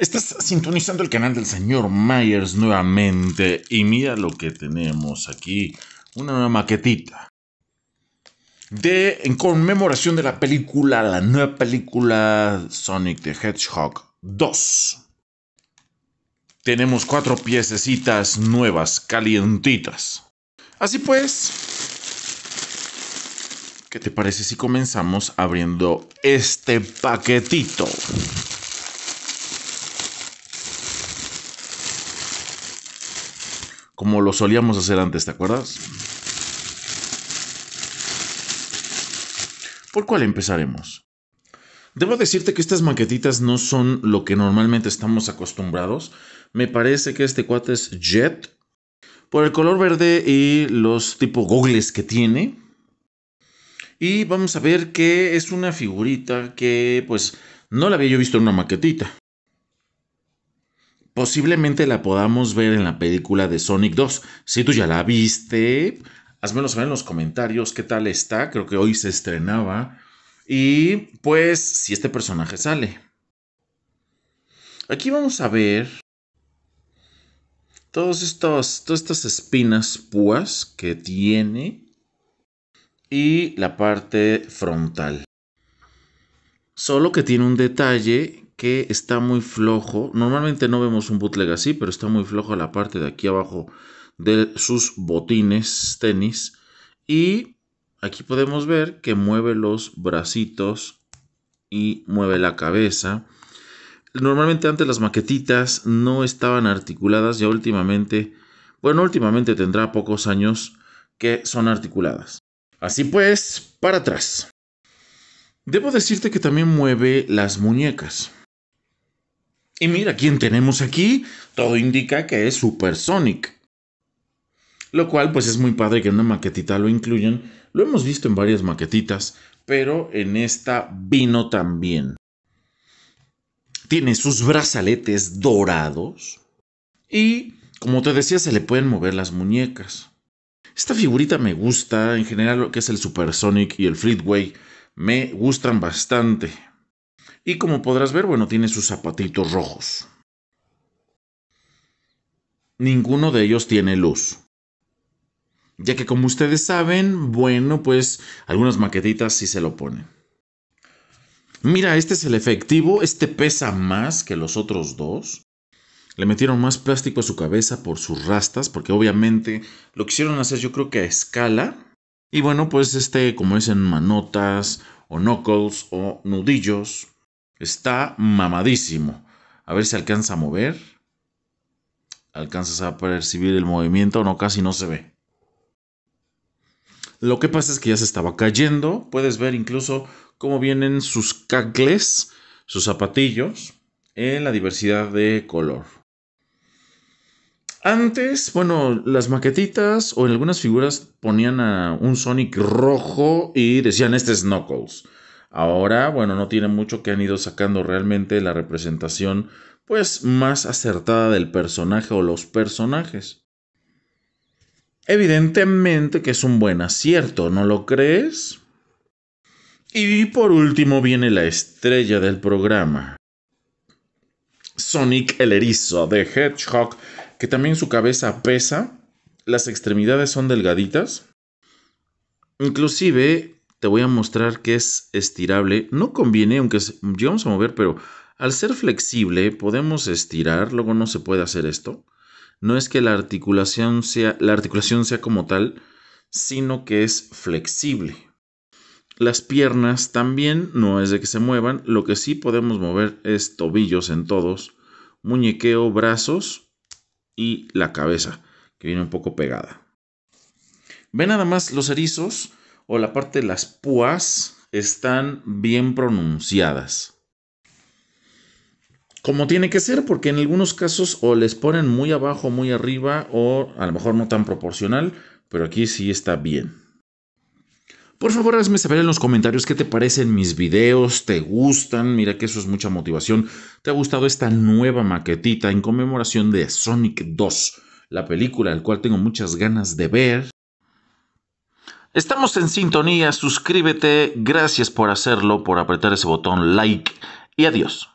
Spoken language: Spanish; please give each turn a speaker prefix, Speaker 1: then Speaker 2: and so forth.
Speaker 1: Estás sintonizando el canal del señor Myers nuevamente y mira lo que tenemos aquí, una nueva maquetita de en conmemoración de la película, la nueva película Sonic the Hedgehog 2. Tenemos cuatro piececitas nuevas, calientitas. Así pues, ¿qué te parece si comenzamos abriendo este paquetito? como lo solíamos hacer antes, ¿te acuerdas? ¿Por cuál empezaremos? Debo decirte que estas maquetitas no son lo que normalmente estamos acostumbrados. Me parece que este cuate es Jet. Por el color verde y los tipo gogles que tiene. Y vamos a ver que es una figurita que pues no la había yo visto en una maquetita posiblemente la podamos ver en la película de Sonic 2. Si tú ya la viste, házmelo saber en los comentarios qué tal está. Creo que hoy se estrenaba. Y pues si este personaje sale. Aquí vamos a ver todos estos, todas estas espinas púas que tiene y la parte frontal. Solo que tiene un detalle que está muy flojo. Normalmente no vemos un bootleg así, pero está muy flojo la parte de aquí abajo de sus botines tenis. Y aquí podemos ver que mueve los bracitos y mueve la cabeza. Normalmente antes las maquetitas no estaban articuladas, ya últimamente, bueno, últimamente tendrá pocos años que son articuladas. Así pues, para atrás. Debo decirte que también mueve las muñecas. Y mira quién tenemos aquí. Todo indica que es Supersonic. Lo cual pues es muy padre que en una maquetita lo incluyan. Lo hemos visto en varias maquetitas, pero en esta vino también. Tiene sus brazaletes dorados y, como te decía, se le pueden mover las muñecas. Esta figurita me gusta, en general lo que es el Supersonic y el Fleetway, me gustan bastante. Y como podrás ver, bueno, tiene sus zapatitos rojos. Ninguno de ellos tiene luz. Ya que como ustedes saben, bueno, pues algunas maquetitas sí se lo ponen. Mira, este es el efectivo, este pesa más que los otros dos. Le metieron más plástico a su cabeza por sus rastas, porque obviamente lo quisieron hacer yo creo que a escala. Y bueno, pues este, como es en manotas o knuckles o nudillos, Está mamadísimo. A ver si alcanza a mover. Alcanzas a percibir el movimiento. No, casi no se ve. Lo que pasa es que ya se estaba cayendo. Puedes ver incluso cómo vienen sus cacles, sus zapatillos, en la diversidad de color. Antes, bueno, las maquetitas o en algunas figuras ponían a un Sonic rojo y decían este es Knuckles. Ahora, bueno, no tiene mucho que han ido sacando realmente la representación pues más acertada del personaje o los personajes. Evidentemente que es un buen acierto, ¿no lo crees? Y por último viene la estrella del programa. Sonic el erizo de Hedgehog, que también su cabeza pesa, las extremidades son delgaditas. Inclusive te voy a mostrar que es estirable. No conviene, aunque vamos a mover, pero al ser flexible podemos estirar. Luego no se puede hacer esto. No es que la articulación sea, la articulación sea como tal, sino que es flexible. Las piernas también no es de que se muevan. Lo que sí podemos mover es tobillos en todos, muñequeo, brazos y la cabeza, que viene un poco pegada. Ve nada más los erizos o la parte de las púas están bien pronunciadas. Como tiene que ser, porque en algunos casos o les ponen muy abajo, muy arriba, o a lo mejor no tan proporcional, pero aquí sí está bien. Por favor, hazme saber en los comentarios qué te parecen mis videos, te gustan, mira que eso es mucha motivación. ¿Te ha gustado esta nueva maquetita en conmemoración de Sonic 2? La película, al cual tengo muchas ganas de ver. Estamos en sintonía, suscríbete, gracias por hacerlo, por apretar ese botón like y adiós.